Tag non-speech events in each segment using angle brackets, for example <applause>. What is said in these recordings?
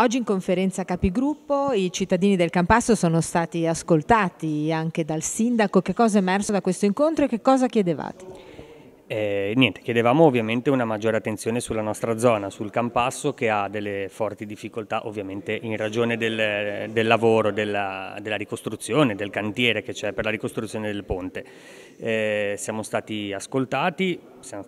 Oggi in conferenza capigruppo i cittadini del Campasso sono stati ascoltati anche dal sindaco. Che cosa è emerso da questo incontro e che cosa chiedevate? Eh, niente, chiedevamo ovviamente una maggiore attenzione sulla nostra zona, sul Campasso che ha delle forti difficoltà ovviamente in ragione del, del lavoro, della, della, ricostruzione, del cantiere che c'è per la ricostruzione del ponte. Eh, siamo stati ascoltati, siamo,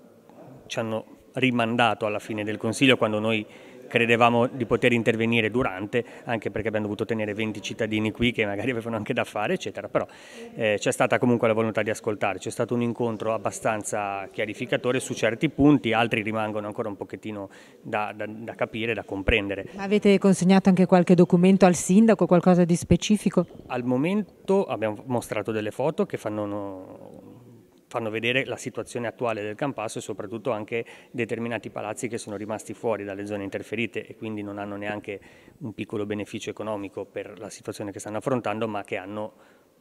ci hanno rimandato alla fine del Consiglio quando noi credevamo di poter intervenire durante, anche perché abbiamo dovuto tenere 20 cittadini qui che magari avevano anche da fare, eccetera, però eh, c'è stata comunque la volontà di ascoltare, c'è stato un incontro abbastanza chiarificatore su certi punti, altri rimangono ancora un pochettino da, da, da capire, da comprendere. Avete consegnato anche qualche documento al sindaco, qualcosa di specifico? Al momento abbiamo mostrato delle foto che fanno fanno vedere la situazione attuale del Campasso e soprattutto anche determinati palazzi che sono rimasti fuori dalle zone interferite e quindi non hanno neanche un piccolo beneficio economico per la situazione che stanno affrontando ma che hanno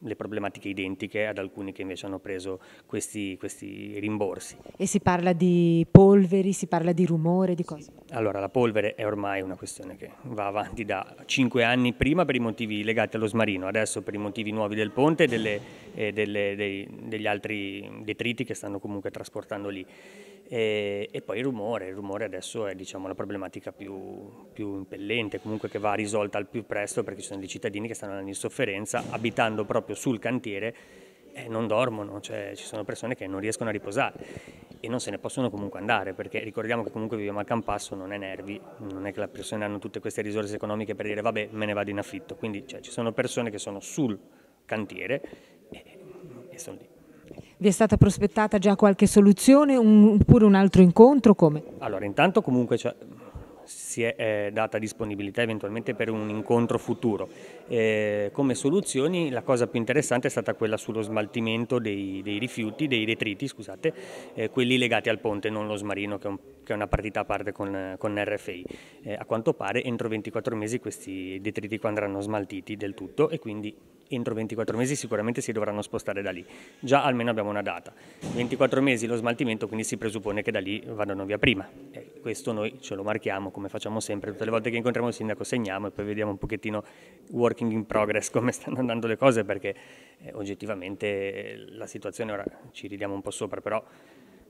le problematiche identiche ad alcuni che invece hanno preso questi, questi, rimborsi. E si parla di polveri, si parla di rumore, di cose? Allora, la polvere è ormai una questione che va avanti da cinque anni prima per i motivi legati allo smarino, adesso per i motivi nuovi del ponte e, delle, e delle, dei, degli altri detriti che stanno comunque trasportando lì. E, e, poi il rumore, il rumore adesso è diciamo, la problematica più, più, impellente, comunque che va risolta al più presto perché ci sono dei cittadini che stanno andando in sofferenza, abitando proprio sul cantiere e non dormono, cioè ci sono persone che non riescono a riposare e non se ne possono comunque andare perché ricordiamo che comunque viviamo a Campasso, non è nervi, non è che le persone hanno tutte queste risorse economiche per dire vabbè me ne vado in affitto, quindi cioè, ci sono persone che sono sul cantiere e, e sono lì. Vi è stata prospettata già qualche soluzione oppure un altro incontro? Come? Allora, intanto comunque si è eh, data disponibilità eventualmente per un incontro futuro. Eh, come soluzioni la cosa più interessante è stata quella sullo smaltimento dei, dei rifiuti, dei detriti, scusate, eh, quelli legati al ponte, non lo smarino che è, un, che è una partita a parte con, con RFI. Eh, a quanto pare entro 24 mesi questi detriti andranno smaltiti del tutto e quindi entro 24 mesi sicuramente si dovranno spostare da lì, già almeno abbiamo una data. 24 mesi lo smaltimento, quindi si presuppone che da lì vadano via prima. E eh, questo noi ce lo marchiamo come facciamo sempre, tutte le volte che incontriamo il sindaco segniamo e poi vediamo un pochettino working in progress <laughs> come stanno andando le cose perché eh, oggettivamente eh, la situazione, ora ci ridiamo un po' sopra, però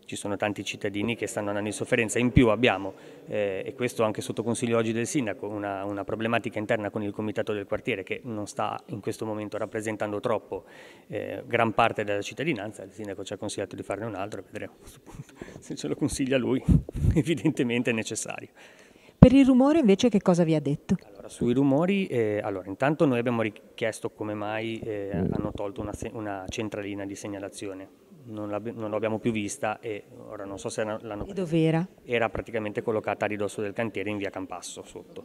ci sono tanti cittadini che stanno andando in sofferenza, in più abbiamo eh, e questo anche sotto consiglio oggi del sindaco, una, una, problematica interna con il comitato del quartiere che non sta in questo momento rappresentando troppo eh, gran parte della cittadinanza, il sindaco ci ha consigliato di farne un altro vedremo se ce lo consiglia lui, <laughs> evidentemente è necessario. Per il rumore invece che cosa vi ha detto? Allora, sui rumori, eh, allora, intanto noi abbiamo richiesto come mai eh, mm. hanno tolto una, una centralina di segnalazione non, non l'abbiamo più vista e ora non so se l'hanno... E dove era? Era praticamente collocata a ridosso del cantiere in via Campasso sotto.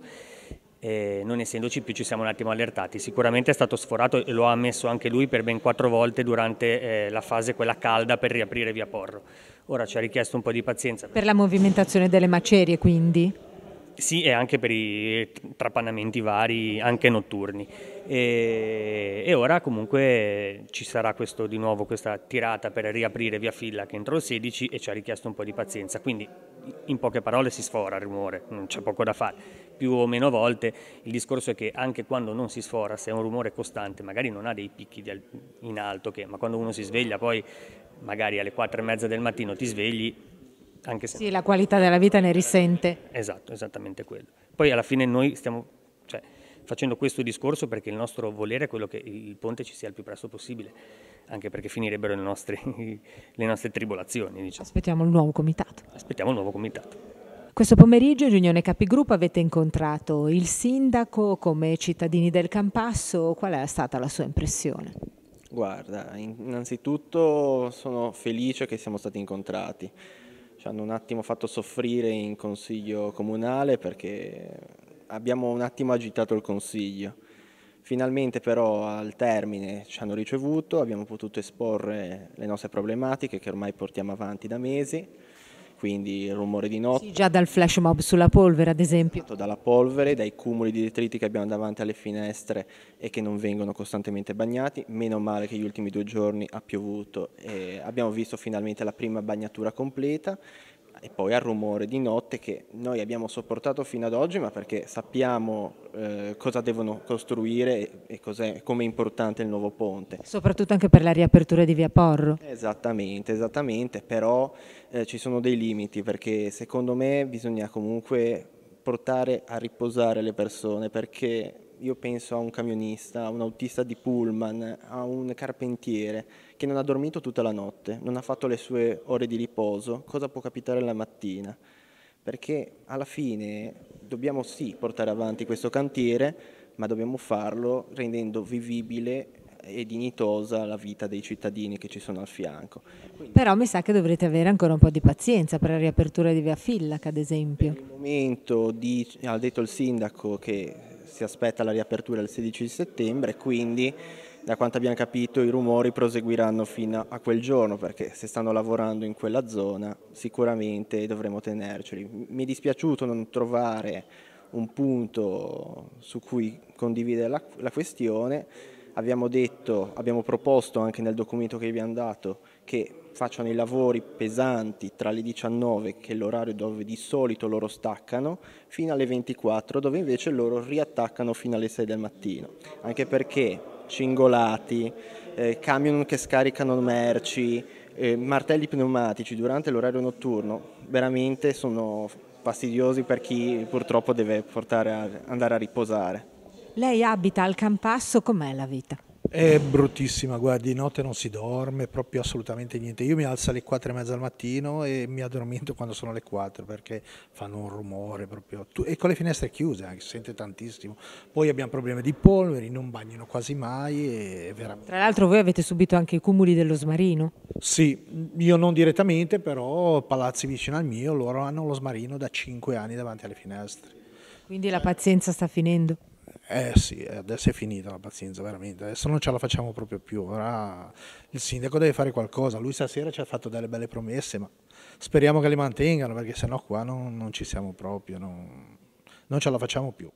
Eh, non essendoci più ci siamo un attimo allertati. Sicuramente è stato sforato e lo ha ammesso anche lui per ben quattro volte durante eh, la fase quella calda per riaprire via Porro. Ora ci ha richiesto un po' di pazienza. Per la movimentazione delle macerie quindi? Sì, e anche per i trapannamenti vari, anche notturni. E, e, ora comunque ci sarà questo, di nuovo questa tirata per riaprire via Filla che entro il 16 e ci ha richiesto un po' di pazienza, quindi in poche parole si sfora il rumore, non c'è poco da fare. Più o meno volte il discorso è che anche quando non si sfora, se è un rumore costante, magari non ha dei picchi in alto, che, ma quando uno si sveglia poi magari alle 4 e mezza del mattino ti svegli anche se sì, la qualità della vita ne risente. Esatto, esattamente quello. Poi alla fine noi stiamo cioè, facendo questo discorso perché il nostro volere è quello che il ponte ci sia il più presto possibile, anche perché finirebbero le nostre, <laughs> le nostre tribolazioni. Diciamo. Aspettiamo il nuovo comitato. Aspettiamo il nuovo comitato. Questo pomeriggio in riunione capigruppo avete incontrato il sindaco come cittadini del Campasso, qual è stata la sua impressione? Guarda, innanzitutto sono felice che siamo stati incontrati ci hanno un attimo fatto soffrire in consiglio comunale perché abbiamo un attimo agitato il consiglio. Finalmente però al termine ci hanno ricevuto, abbiamo potuto esporre le nostre problematiche che ormai portiamo avanti da mesi quindi il rumore di notte. Sì, già dal flash mob sulla polvere ad esempio. Dalla polvere, dai cumuli di detriti che abbiamo davanti alle finestre e che non vengono costantemente bagnati, meno male che gli ultimi due giorni ha piovuto e abbiamo visto finalmente la prima bagnatura completa e poi al rumore di notte che noi abbiamo sopportato fino ad oggi, ma perché sappiamo eh, cosa devono costruire e, e come è importante il nuovo ponte. Soprattutto anche per la riapertura di Via Porro. Esattamente, esattamente, però eh, ci sono dei limiti perché secondo me bisogna comunque portare a riposare le persone perché io penso a un camionista, a un autista di pullman, a un carpentiere che non ha dormito tutta la notte, non ha fatto le sue ore di riposo, cosa può capitare la mattina? Perché alla fine dobbiamo sì portare avanti questo cantiere, ma dobbiamo farlo rendendo vivibile e dignitosa la vita dei cittadini che ci sono al fianco. Quindi, Però mi sa che dovrete avere ancora un po' di pazienza per la riapertura di Via Fillac, ad esempio. Per il momento di, ha detto il sindaco che si aspetta la riapertura il 16 settembre, quindi da quanto abbiamo capito i rumori proseguiranno fino a quel giorno perché se stanno lavorando in quella zona sicuramente dovremo tenerceli. Mi è dispiaciuto non trovare un punto su cui condividere la, la questione, abbiamo detto, abbiamo proposto anche nel documento che vi abbiamo dato che facciano i lavori pesanti tra le 19, che è l'orario dove di solito loro staccano, fino alle 24, dove invece loro riattaccano fino alle 6 del mattino. Anche perché cingolati, eh, camion che scaricano merci, eh, martelli pneumatici durante l'orario notturno, veramente sono fastidiosi per chi purtroppo deve a, andare a riposare. Lei abita al Campasso, com'è la vita? È bruttissima, guardi, di notte non si dorme, proprio assolutamente niente. Io mi alzo alle 4 e mezza al mattino e mi addormento quando sono le 4 perché fanno un rumore proprio. E con le finestre chiuse anche, eh, si sente tantissimo. Poi abbiamo problemi di polveri, non bagnano quasi mai e veramente... Tra l'altro voi avete subito anche i cumuli dello smarino? Sì, io non direttamente, però palazzi vicino al mio, loro hanno lo smarino da 5 anni davanti alle finestre. Quindi la pazienza sta finendo? Eh sì, adesso è finita la pazienza, veramente. Adesso non ce la facciamo proprio più. Ora il sindaco deve fare qualcosa. Lui stasera ci ha fatto delle belle promesse, ma speriamo che le mantengano, perché sennò qua non, non ci siamo proprio, non, non ce la facciamo più.